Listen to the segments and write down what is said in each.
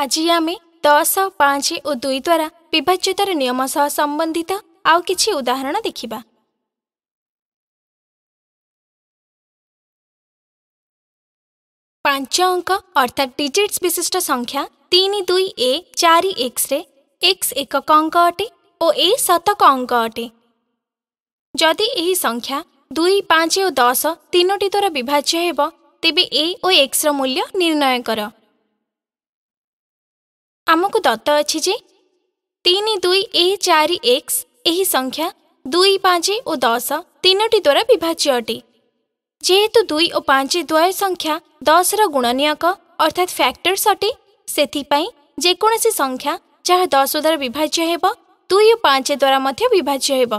आज आमे दस पाँच ओ दुईद्वारा विभाज्यतार नियमसँग सम्बन्धित आउँछ उदाहरण देखा पाँच अंक अर्थात डिजिट्स विशिष्ट संख्या तिन दुई ए चार एक्स र एक्स एकक अङ्क अटे शतक अङ्क अटे जति संख्या दुई पाँच औ दस तिनटीद्वारा विभाज्यो ते एक्स र मूल्य निर्णयकर ଆମକୁ ଦତ୍ତ ଅଛି ଯେ ତିନି ଦୁଇ ଏ ଚାରି ଏକ୍ସ ଏହି ସଂଖ୍ୟା ଦୁଇ ପାଞ୍ଚ ଓ ଦଶ ତିନୋଟି ଦ୍ୱାରା ବିଭାଜ୍ୟ ଅଟେ ଯେହେତୁ ଦୁଇ ଓ ପାଞ୍ଚ ଦ୍ୱୟ ସଂଖ୍ୟା ଦଶର ଗୁଣନୀୟକ ଅର୍ଥାତ୍ ଫ୍ୟାକ୍ଟର୍ସ ଅଟେ ସେଥିପାଇଁ ଯେକୌଣସି ସଂଖ୍ୟା ଯାହା ଦଶ ଦ୍ୱାରା ବିଭାଜ୍ୟ ହେବ ଦୁଇ ଓ ପାଞ୍ଚ ଦ୍ୱାରା ମଧ୍ୟ ବିଭାଜ୍ୟ ହେବ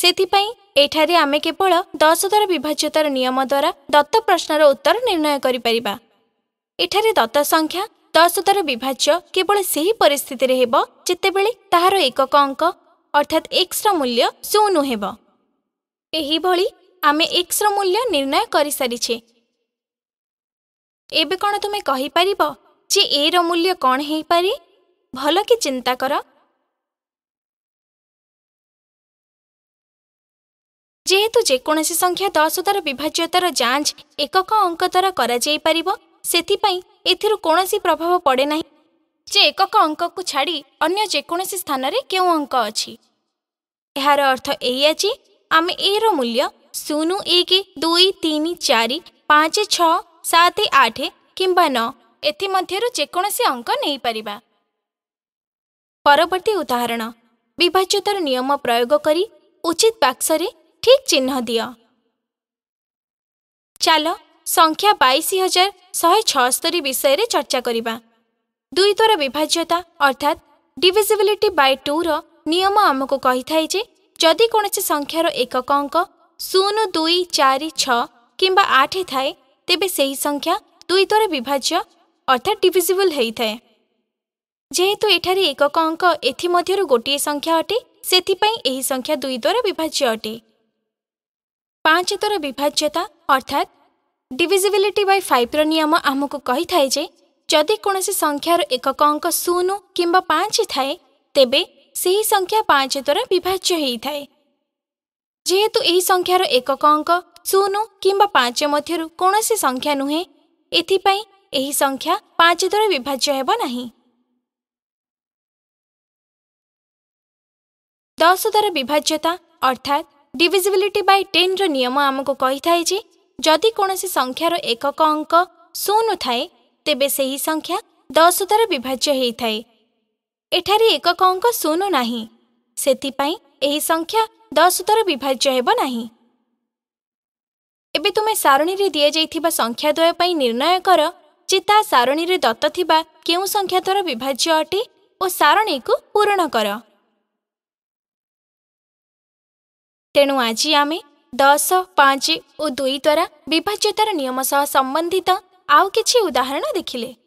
ସେଥିପାଇଁ ଏଠାରେ ଆମେ କେବଳ ଦଶ ଦ୍ୱାରା ବିଭାଜ୍ୟତାର ନିୟମ ଦ୍ୱାରା ଦତ୍ତ ପ୍ରଶ୍ନର ଉତ୍ତର ନିର୍ଣ୍ଣୟ କରିପାରିବା ଏଠାରେ ଦତ୍ତ ସଂଖ୍ୟା ଦଶ ଦ୍ୱାରା ବିଭାଜ୍ୟ କେବଳ ସେହି ପରିସ୍ଥିତିରେ ହେବ ଯେତେବେଳେ ତାହାର ଏକକ ଅଙ୍କ ଅର୍ଥାତ୍ ଏକ୍ସର ମୂଲ୍ୟ ଶୂନ ହେବ ଏହିଭଳି ଆମେ ଏକ୍ସର ମୂଲ୍ୟ ନିର୍ଣ୍ଣୟ କରିସାରିଛେ ଏବେ କ'ଣ ତୁମେ କହିପାରିବ ଯେ ଏର ମୂଲ୍ୟ କ'ଣ ହେଇପାରେ କି ଚିନ୍ତା କର ଯେହେତୁ ଯେକୌଣସି ସଂଖ୍ୟା ଦଶ ଦ୍ୱାରା ବିଭାଜ୍ୟତାର ଯାଞ୍ଚ ଏକକ ଅଙ୍କ ଦ୍ୱାରା କରାଯାଇପାରିବ ସେଥିପାଇଁ ଏଥିରୁ କୌଣସି ପ୍ରଭାବ ପଡ଼େ ନାହିଁ ଯେ ଏକକ ଅଙ୍କକୁ ଛାଡ଼ି ଅନ୍ୟ ଯେକୌଣସି ସ୍ଥାନରେ କେଉଁ ଅଙ୍କ ଅଛି ଏହାର ଅର୍ଥ ଏଇଆ ଯେ ଆମେ ଏର ମୂଲ୍ୟ ଶୂନ ଏକ ଦୁଇ ତିନି ଚାରି ପାଞ୍ଚ ଛଅ ସାତ ଆଠ କିମ୍ବା ନଅ ଏଥିମଧ୍ୟରୁ ଯେକୌଣସି ଅଙ୍କ ନେଇପାରିବା ପରବର୍ତ୍ତୀ ଉଦାହରଣ ବିଭାଜ୍ୟତାର ନିୟମ ପ୍ରୟୋଗ କରି ଉଚିତ ବାକ୍ସରେ ଠିକ୍ ଚିହ୍ନ ଦିଅ ଚାଲ ସଂଖ୍ୟା ବାଇଶ ହଜାର ଶହେ ଛଅସ୍ତରି ବିଷୟରେ ଚର୍ଚ୍ଚା କରିବା ଦୁଇ ଦ୍ୱାରା ବିଭାଜ୍ୟତା ଅର୍ଥାତ୍ ଡିଭିଜିବିଲିଟି ବାଇ ଟୁର ନିୟମ ଆମକୁ କହିଥାଏ ଯେ ଯଦି କୌଣସି ସଂଖ୍ୟାର ଏକକ ଅଙ୍କ ଶୂନ ଦୁଇ ଚାରି ଛଅ କିମ୍ବା ଆଠ ଥାଏ ତେବେ ସେହି ସଂଖ୍ୟା ଦୁଇ ଦ୍ୱାରା ବିଭାଜ୍ୟ ଅର୍ଥାତ୍ ଡିଭିଜିବୁଲ୍ ହୋଇଥାଏ ଯେହେତୁ ଏଠାରେ ଏକକ ଅଙ୍କ ଏଥିମଧ୍ୟରୁ ଗୋଟିଏ ସଂଖ୍ୟା ଅଟେ ସେଥିପାଇଁ ଏହି ସଂଖ୍ୟା ଦୁଇ ଦ୍ୱାରା ବିଭାଜ୍ୟ ଅଟେ ପାଞ୍ଚ ଦ୍ୱାରା ବିଭାଜ୍ୟତା ଅର୍ଥାତ୍ डिजिबिलिटी बै फाइव्र निम आमको कही थाए जदि कौन संख्यार एकक अंक शून कि पाँच थाए तेबे सही संख्या पाँच द्वारा विभाज्य होता है जेहेतु यही संख्यार एकक अंक शून कि पाँच मध्य कौन संख्या नुहे एथपाई संख्या पाँच द्वारा विभाज्य होना दस द्वारा विभाज्यता अर्थात डिजिबिलिटी बै टेन रियम आमको कही थाए जी ଯଦି କୌଣସି ସଂଖ୍ୟାର ଏକକ ଅଙ୍କ ଶୂନ ଥାଏ ତେବେ ସେହି ସଂଖ୍ୟା ଦଶ ଦ୍ୱାରା ବିଭାଜ୍ୟ ହୋଇଥାଏ ଏଠାରେ ଏକକ ଅଙ୍କ ଶୂନ ନାହିଁ ସେଥିପାଇଁ ଏହି ସଂଖ୍ୟା ଦଶ ଦ୍ୱାରା ବିଭାଜ୍ୟ ହେବ ନାହିଁ ଏବେ ତୁମେ ସାରଣୀରେ ଦିଆଯାଇଥିବା ସଂଖ୍ୟା ଦ୍ୱୟ ପାଇଁ ନିର୍ଣ୍ଣୟ କର ଯେ ତା ସାରଣୀରେ ଦତ୍ତ ଥିବା କେଉଁ ସଂଖ୍ୟା ଦ୍ୱାରା ବିଭାଜ୍ୟ ଅଟେ ଓ ସାରଣୀକୁ ପୂରଣ କର ତେଣୁ ଆଜି ଆମେ 10 5 ও 2 দ্বারা বিভাজ্যতার নিয়ম সহ সম্পর্কিত আৰু কিଛି উদাহৰণ দেখিলে